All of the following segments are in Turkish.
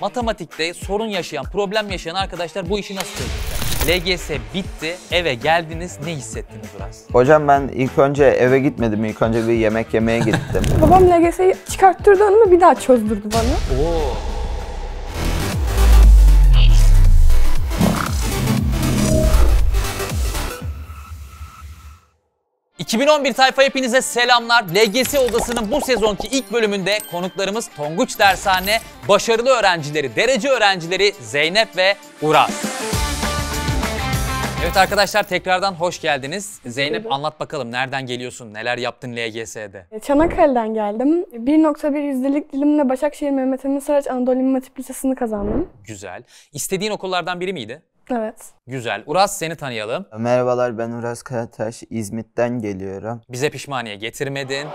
Matematikte sorun yaşayan, problem yaşayan arkadaşlar bu işi nasıl çözecekler? LGS bitti, eve geldiniz. Ne hissettiniz biraz? Hocam ben ilk önce eve gitmedim. ilk önce bir yemek yemeye gittim. Babam LGS'yi çıkarttırdı onu bir daha çözdürdü bana. Oo. 2011 tayfa hepinize selamlar. LGS odasının bu sezonki ilk bölümünde konuklarımız Tonguç Dershane, başarılı öğrencileri, derece öğrencileri Zeynep ve Uras. Evet arkadaşlar tekrardan hoş geldiniz. Zeynep anlat bakalım nereden geliyorsun, neler yaptın LGS'de? E, Çanakkale'den geldim. 1.1 yüzdelik dilimle Başakşehir Mehmet Emin Saraç Anadolu İmam Hatip Lisesi'ni kazandım. Güzel. İstediğin okullardan biri miydi? Evet. Güzel. Uras seni tanıyalım. Merhabalar ben Uras Karataş. İzmit'ten geliyorum. Bize pişmaniye getirmedin.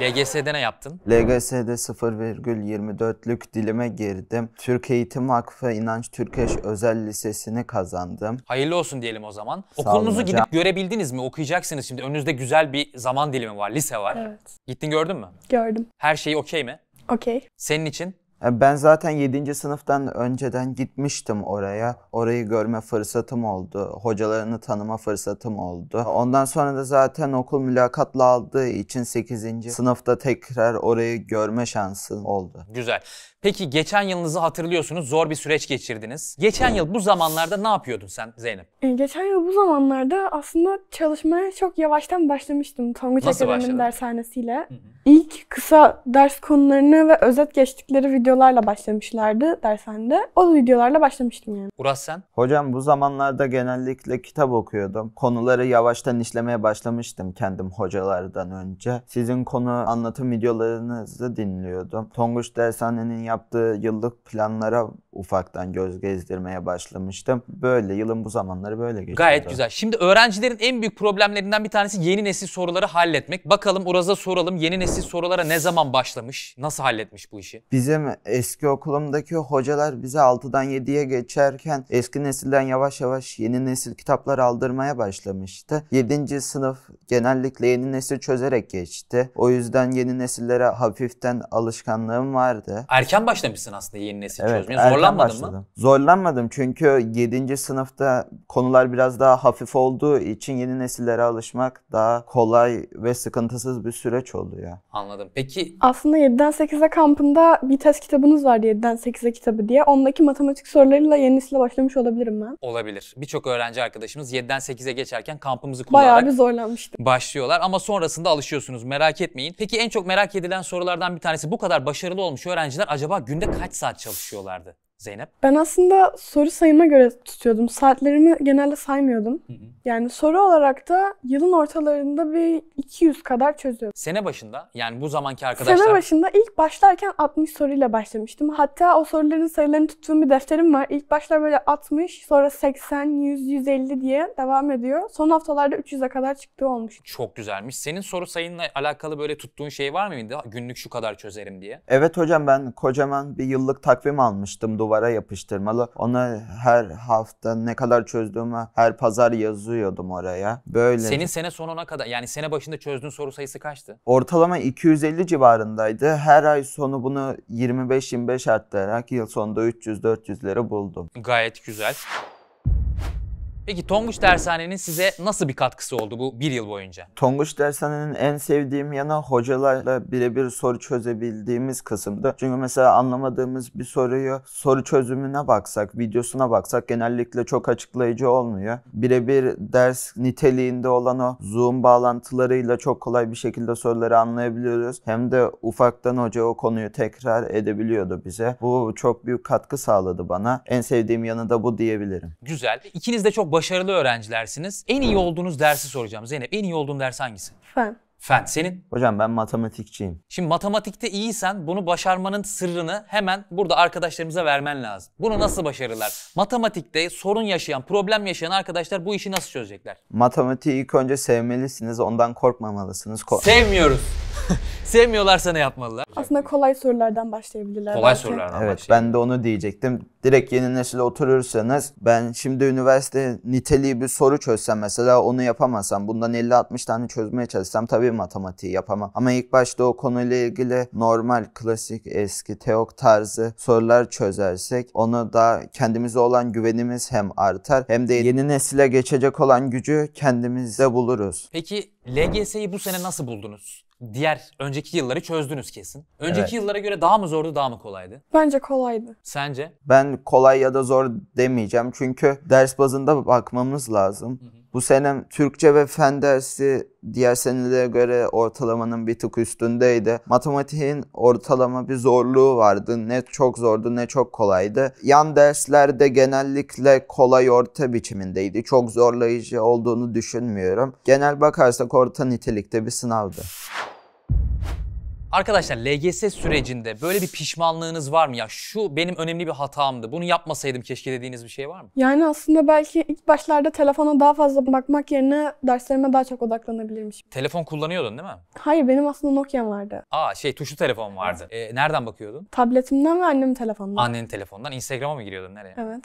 LGS'de ne yaptın? LGS'de 0,24'lük dilime girdim. Türk Eğitim Vakfı İnanç Türkeş Özel Lisesi'ni kazandım. Hayırlı olsun diyelim o zaman. Sağ Okulunuzu hocam. gidip görebildiniz mi? Okuyacaksınız şimdi. Önünüzde güzel bir zaman dilimi var, lise var. Evet. Gittin gördün mü? Gördüm. Her şey okey mi? Okey. Senin için? Ben zaten 7. sınıftan önceden gitmiştim oraya. Orayı görme fırsatım oldu. Hocalarını tanıma fırsatım oldu. Ondan sonra da zaten okul mülakatla aldığı için 8. sınıfta tekrar orayı görme şansım oldu. Güzel. Peki geçen yılınızı hatırlıyorsunuz. Zor bir süreç geçirdiniz. Geçen yıl bu zamanlarda ne yapıyordun sen Zeynep? Ee, geçen yıl bu zamanlarda aslında çalışmaya çok yavaştan başlamıştım. Tonguç Akademi'nin dershanesiyle. Hı hı. İlk kısa ders konularını ve özet geçtikleri video videolarla başlamışlardı dershanede. O videolarla başlamıştım yani. Uras sen? Hocam bu zamanlarda genellikle kitap okuyordum. Konuları yavaştan işlemeye başlamıştım kendim hocalardan önce. Sizin konu anlatım videolarınızı dinliyordum. Tonguç Dershane'nin yaptığı yıllık planlara ufaktan göz gezdirmeye başlamıştım. Böyle yılın bu zamanları böyle geçiyor. Gayet güzel. Şimdi öğrencilerin en büyük problemlerinden bir tanesi yeni nesil soruları halletmek. Bakalım Uraz'a soralım yeni nesil sorulara ne zaman başlamış? Nasıl halletmiş bu işi? Bizim eski okulumdaki hocalar bize 6'dan 7'ye geçerken eski nesilden yavaş yavaş yeni nesil kitaplar aldırmaya başlamıştı. 7. sınıf genellikle yeni nesil çözerek geçti. O yüzden yeni nesillere hafiften alışkanlığım vardı. Erken başlamışsın aslında yeni nesil evet, çözmeye. Zorlanmadın başladım. mı? Zorlanmadım çünkü 7. sınıfta konular biraz daha hafif olduğu için yeni nesillere alışmak daha kolay ve sıkıntısız bir süreç oluyor. Anladım. Peki aslında 7'den 8'e kampında bir test kitabınız vardı 7'den 8'e kitabı diye. Ondaki matematik sorularıyla yenisiyle başlamış olabilirim ben. Olabilir. Birçok öğrenci arkadaşımız 7'den 8'e geçerken kampımızı kullanarak Bayağı bir zorlanmıştım. başlıyorlar ama sonrasında alışıyorsunuz merak etmeyin. Peki en çok merak edilen sorulardan bir tanesi bu kadar başarılı olmuş öğrenciler acaba günde kaç saat çalışıyorlardı? Zeynep? Ben aslında soru sayıma göre tutuyordum. Saatlerimi genelde saymıyordum. Hı hı. Yani soru olarak da yılın ortalarında bir 200 kadar çözüyordum. Sene başında yani bu zamanki arkadaşlar... Sene başında ilk başlarken 60 soruyla başlamıştım. Hatta o soruların sayılarını tuttuğum bir defterim var. İlk başlar böyle 60, sonra 80, 100, 150 diye devam ediyor. Son haftalarda 300'e kadar çıktığı olmuş. Çok güzelmiş. Senin soru sayınla alakalı böyle tuttuğun şey var mıydı? Günlük şu kadar çözerim diye. Evet hocam ben kocaman bir yıllık takvim almıştım duvara yapıştırmalı. Onu her hafta ne kadar çözdüğümü her pazar yazıyordum oraya. Böyle. Senin sene sonuna kadar yani sene başında çözdüğün soru sayısı kaçtı? Ortalama 250 civarındaydı. Her ay sonu bunu 25-25 arttırarak yıl sonunda 300-400'leri buldum. Gayet güzel. Peki Tonguç Dershane'nin size nasıl bir katkısı oldu bu bir yıl boyunca? Tonguç Dershane'nin en sevdiğim yanı hocalarla birebir soru çözebildiğimiz kısımdı. Çünkü mesela anlamadığımız bir soruyu soru çözümüne baksak, videosuna baksak genellikle çok açıklayıcı olmuyor. Birebir ders niteliğinde olan o Zoom bağlantılarıyla çok kolay bir şekilde soruları anlayabiliyoruz. Hem de ufaktan hoca o konuyu tekrar edebiliyordu bize. Bu çok büyük katkı sağladı bana. En sevdiğim yanı da bu diyebilirim. Güzel. İkiniz de çok başarılı öğrencilersiniz. En iyi olduğunuz dersi soracağım Zeynep. En iyi olduğun ders hangisi? Fen. Fen senin? Hocam ben matematikçiyim. Şimdi matematikte iyiysen bunu başarmanın sırrını hemen burada arkadaşlarımıza vermen lazım. Bunu nasıl başarırlar? Matematikte sorun yaşayan, problem yaşayan arkadaşlar bu işi nasıl çözecekler? Matematiği ilk önce sevmelisiniz, ondan korkmamalısınız. Ko Sevmiyoruz. Sevmiyorlarsa ne yapmalılar? Aslında kolay sorulardan başlayabilirler. Kolay belki. sorulardan Evet başlayalım. ben de onu diyecektim. Direkt yeni nesile oturursanız ben şimdi üniversite niteliği bir soru çözsem mesela onu yapamasam bundan 50-60 tane çözmeye çalışsam tabii matematiği yapamam. Ama ilk başta o konuyla ilgili normal, klasik, eski, teok tarzı sorular çözersek onu da kendimize olan güvenimiz hem artar hem de yeni nesile geçecek olan gücü kendimizde buluruz. Peki LGS'yi bu sene nasıl buldunuz? diğer önceki yılları çözdünüz kesin. Önceki Evet. yıllara göre daha mı zordu daha mı kolaydı? Bence kolaydı. Sence? Ben kolay ya da zor demeyeceğim çünkü ders bazında bakmamız lazım. Bu senem Türkçe ve fen dersi diğer senelere göre ortalamanın bir tık üstündeydi. Matematiğin ortalama bir zorluğu vardı. Ne çok zordu ne çok kolaydı. Yan derslerde genellikle kolay orta biçimindeydi. Çok zorlayıcı olduğunu düşünmüyorum. Genel bakarsak orta nitelikte bir sınavdı. Arkadaşlar LGS sürecinde böyle bir pişmanlığınız var mı? Ya şu benim önemli bir hatamdı. Bunu yapmasaydım keşke dediğiniz bir şey var mı? Yani aslında belki ilk başlarda telefona daha fazla bakmak yerine derslerime daha çok odaklanabilirmişim. Telefon kullanıyordun değil mi? Hayır benim aslında Nokia'm vardı. Aa şey tuşlu telefon vardı. Ee, nereden bakıyordun? Tabletimden ve annemin telefonundan. Annenin telefonundan. Instagram'a mı giriyordun nereye? Evet.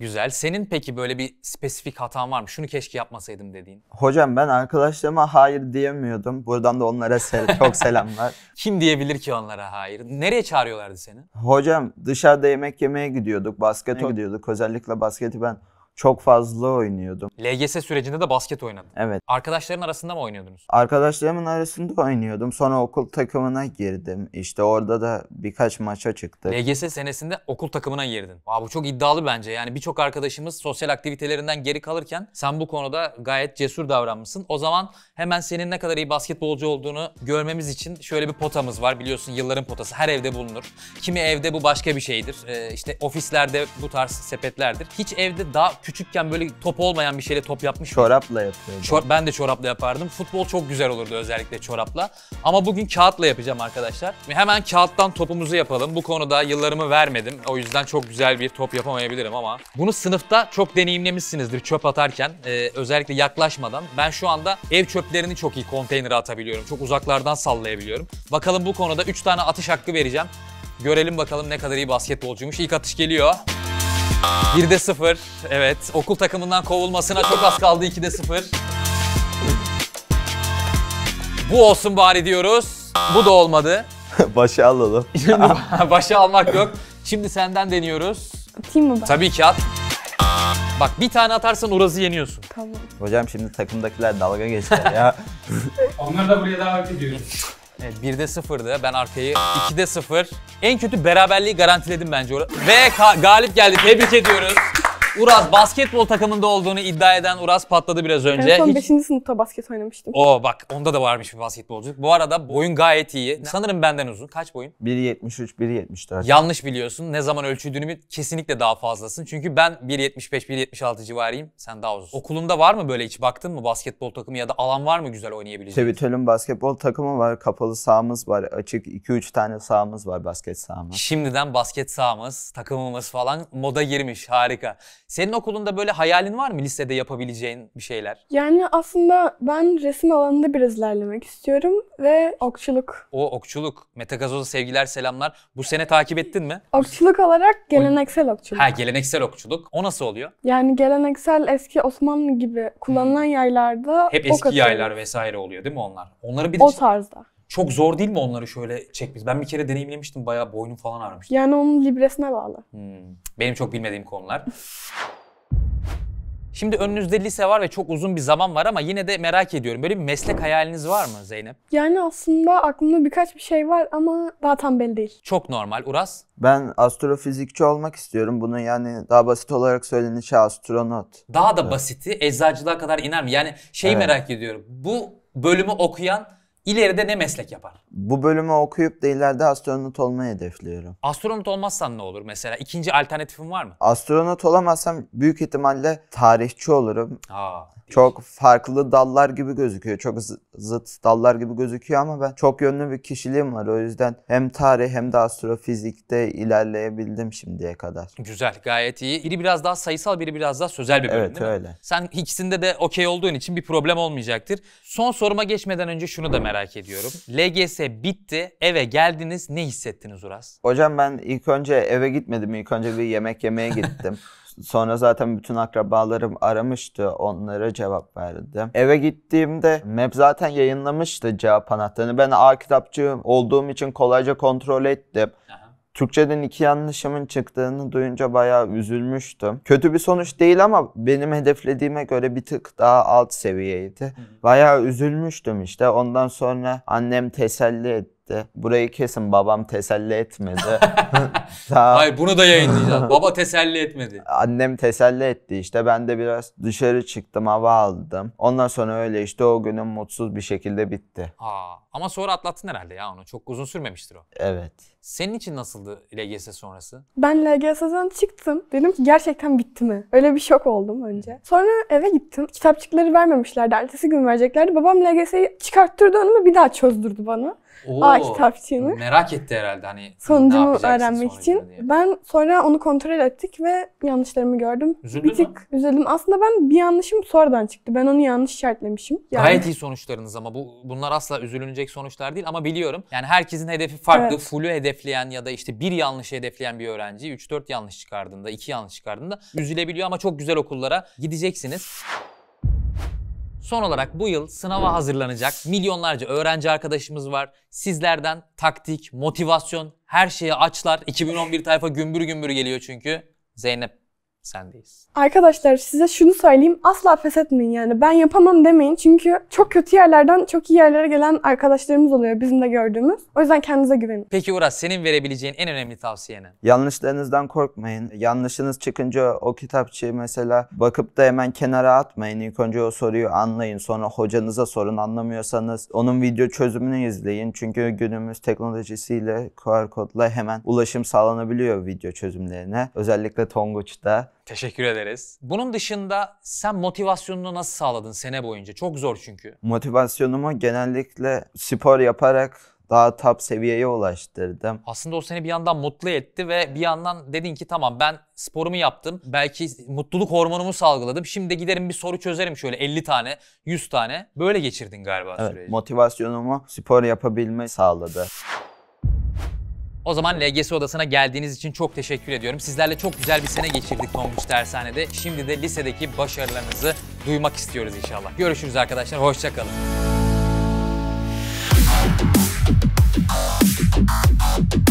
Güzel. Senin peki böyle bir spesifik hatan var mı? Şunu keşke yapmasaydım dediğin. Hocam ben arkadaşlarıma hayır diyemiyordum. Buradan da onlara sel çok selamlar. Kim diyebilir ki onlara hayır? Nereye çağırıyorlardı seni? Hocam dışarıda yemek yemeye gidiyorduk, baskete gidiyorduk. Özellikle basketi ben çok fazla oynuyordum. LGS sürecinde de basket oynadın. Evet. Arkadaşların arasında mı oynuyordunuz? Arkadaşlarımın arasında oynuyordum. Sonra okul takımına girdim. İşte orada da birkaç maça çıktı. LGS senesinde okul takımına girdin. Aa, bu çok iddialı bence. Yani birçok arkadaşımız sosyal aktivitelerinden geri kalırken sen bu konuda gayet cesur davranmışsın. O zaman hemen senin ne kadar iyi basketbolcu olduğunu görmemiz için şöyle bir potamız var. Biliyorsun yılların potası her evde bulunur. Kimi evde bu başka bir şeydir. Ee, işte ofislerde bu tarz sepetlerdir. Hiç evde daha küçükken böyle top olmayan bir şeyle top yapmış. Çorapla yapıyordum. Çor ben de çorapla yapardım. Futbol çok güzel olurdu özellikle çorapla. Ama bugün kağıtla yapacağım arkadaşlar. Hemen kağıttan topumuzu yapalım. Bu konuda yıllarımı vermedim. O yüzden çok güzel bir top yapamayabilirim ama. Bunu sınıfta çok deneyimlemişsinizdir çöp atarken. Ee, özellikle yaklaşmadan. Ben şu anda ev çöplerini çok iyi konteynere atabiliyorum. Çok uzaklardan sallayabiliyorum. Bakalım bu konuda 3 tane atış hakkı vereceğim. Görelim bakalım ne kadar iyi basketbolcuymuş. İlk atış geliyor. 1'de 0. Evet. Okul takımından kovulmasına çok az kaldı. 2'de 0. Bu olsun bari diyoruz. Bu da olmadı. Başa alalım. Başa almak yok. Şimdi senden deniyoruz. Atayım mı ben? Tabii ki at. Bak bir tane atarsan Uraz'ı yeniyorsun. Tamam. Hocam şimdi takımdakiler dalga geçer ya. Onları da buraya davet ediyoruz. Evet 1'de 0'dı. Ben arkayı 2'de 0. En kötü beraberliği garantiledim bence Ve galip geldi. Tebrik ediyoruz. Uraz basketbol takımında olduğunu iddia eden Uraz patladı biraz önce. En son Hiç... sınıfta basket oynamıştım. Oo bak onda da varmış bir basketbolcu. Bu arada boyun gayet iyi. Sanırım benden uzun. Kaç boyun? 1.73, 1.74. Yanlış biliyorsun. Ne zaman ölçüldüğünü bil, kesinlikle daha fazlasın. Çünkü ben 1.75, 1.76 civarıyım. Sen daha uzun. Okulunda var mı böyle hiç baktın mı basketbol takımı ya da alan var mı güzel oynayabileceğin? Tevitöl'ün basketbol takımı var. Kapalı sahamız var. Açık 2-3 tane sahamız var basket sahamız. Şimdiden basket sahamız, takımımız falan moda girmiş. Harika. Senin okulunda böyle hayalin var mı lisede yapabileceğin bir şeyler? Yani aslında ben resim alanında biraz ilerlemek istiyorum ve okçuluk. O okçuluk. Mete sevgiler selamlar. Bu sene takip ettin mi? Okçuluk olarak geleneksel okçuluk. Ha geleneksel okçuluk. O nasıl oluyor? Yani geleneksel eski Osmanlı gibi kullanılan hmm. yaylarda Hep ok eski atıyoruz. yaylar vesaire oluyor değil mi onlar? Onları bir de O tarzda. Çok zor değil mi onları şöyle çekmiş? Ben bir kere deneyimlemiştim bayağı boynum falan ağrımıştı. Yani onun libresine bağlı. Hmm. Benim çok bilmediğim konular. Şimdi önünüzde lise var ve çok uzun bir zaman var ama yine de merak ediyorum. Böyle bir meslek hayaliniz var mı Zeynep? Yani aslında aklımda birkaç bir şey var ama daha tam belli değil. Çok normal. Uras? Ben astrofizikçi olmak istiyorum. bunun yani daha basit olarak söylenişi astronot. Daha da basiti eczacılığa kadar iner mi? Yani şeyi evet. merak ediyorum. Bu bölümü okuyan İleride ne meslek yapar? Bu bölümü okuyup da ileride astronot olmayı hedefliyorum. Astronot olmazsan ne olur mesela? İkinci alternatifin var mı? Astronot olamazsam büyük ihtimalle tarihçi olurum. Aa, çok farklı dallar gibi gözüküyor. Çok zıt dallar gibi gözüküyor ama ben çok yönlü bir kişiliğim var. O yüzden hem tarih hem de astrofizikte ilerleyebildim şimdiye kadar. Güzel, gayet iyi. Biri biraz daha sayısal, biri biraz daha sözel bir bölüm evet, değil öyle. mi? Evet öyle. Sen ikisinde de okey olduğun için bir problem olmayacaktır. Son soruma geçmeden önce şunu da merak merak ediyorum. LGS bitti, eve geldiniz. Ne hissettiniz Uras? Hocam ben ilk önce eve gitmedim. İlk önce bir yemek yemeye gittim. Sonra zaten bütün akrabalarım aramıştı. Onlara cevap verdim. Eve gittiğimde map zaten yayınlamıştı cevap anahtarını. Ben A kitapçı olduğum için kolayca kontrol ettim. Aha. Türkçeden iki yanlışımın çıktığını duyunca bayağı üzülmüştüm. Kötü bir sonuç değil ama benim hedeflediğime göre bir tık daha alt seviyeydi. Bayağı üzülmüştüm işte. Ondan sonra annem teselli etti Burayı kesin babam teselli etmedi. Daha... Hayır bunu da yayınlayacağız. Baba teselli etmedi. Annem teselli etti işte. Ben de biraz dışarı çıktım hava aldım. Ondan sonra öyle işte o günüm mutsuz bir şekilde bitti. Aa, ama sonra atlattın herhalde ya onu. Çok uzun sürmemiştir o. Evet. Senin için nasıldı LGS sonrası? Ben LGS'den çıktım. Dedim ki gerçekten bitti mi? Öyle bir şok oldum önce. Sonra eve gittim. Kitapçıkları vermemişlerdi. Ertesi gün vereceklerdi. Babam LGS'yi çıkarttırdı önüme bir daha çözdürdü bana. Oo, A kitapçığını. Merak etti herhalde hani Sonucumu öğrenmek için. Diye. Ben sonra onu kontrol ettik ve yanlışlarımı gördüm. Üzüldün bir tık mü? üzüldüm. Aslında ben bir yanlışım sonradan çıktı. Ben onu yanlış işaretlemişim. Yani... Gayet iyi sonuçlarınız ama bu bunlar asla üzülünecek sonuçlar değil ama biliyorum. Yani herkesin hedefi farklı. Evet. Full'ü hedefleyen ya da işte bir yanlış hedefleyen bir öğrenci 3-4 yanlış çıkardığında, 2 yanlış çıkardığında üzülebiliyor ama çok güzel okullara gideceksiniz. Son olarak bu yıl sınava hazırlanacak milyonlarca öğrenci arkadaşımız var. Sizlerden taktik, motivasyon, her şeyi açlar. 2011 tayfa gümbür gümbür geliyor çünkü. Zeynep sendeyiz. Arkadaşlar size şunu söyleyeyim. Asla pes etmeyin yani. Ben yapamam demeyin. Çünkü çok kötü yerlerden çok iyi yerlere gelen arkadaşlarımız oluyor bizim de gördüğümüz. O yüzden kendinize güvenin. Peki Uras senin verebileceğin en önemli tavsiye ne? Yanlışlarınızdan korkmayın. Yanlışınız çıkınca o kitapçığı mesela bakıp da hemen kenara atmayın. İlk önce o soruyu anlayın. Sonra hocanıza sorun. Anlamıyorsanız onun video çözümünü izleyin. Çünkü günümüz teknolojisiyle QR kodla hemen ulaşım sağlanabiliyor video çözümlerine. Özellikle Tonguç'ta Teşekkür ederiz. Bunun dışında sen motivasyonunu nasıl sağladın sene boyunca? Çok zor çünkü. Motivasyonumu genellikle spor yaparak daha top seviyeye ulaştırdım. Aslında o seni bir yandan mutlu etti ve bir yandan dedin ki tamam ben sporumu yaptım. Belki mutluluk hormonumu salgıladım. Şimdi giderim bir soru çözerim şöyle 50 tane, 100 tane. Böyle geçirdin galiba evet, süreci. Motivasyonumu spor yapabilme sağladı. O zaman LGS odasına geldiğiniz için çok teşekkür ediyorum. Sizlerle çok güzel bir sene geçirdik Tonguç Dershane'de. Şimdi de lisedeki başarılarınızı duymak istiyoruz inşallah. Görüşürüz arkadaşlar, hoşçakalın. kalın.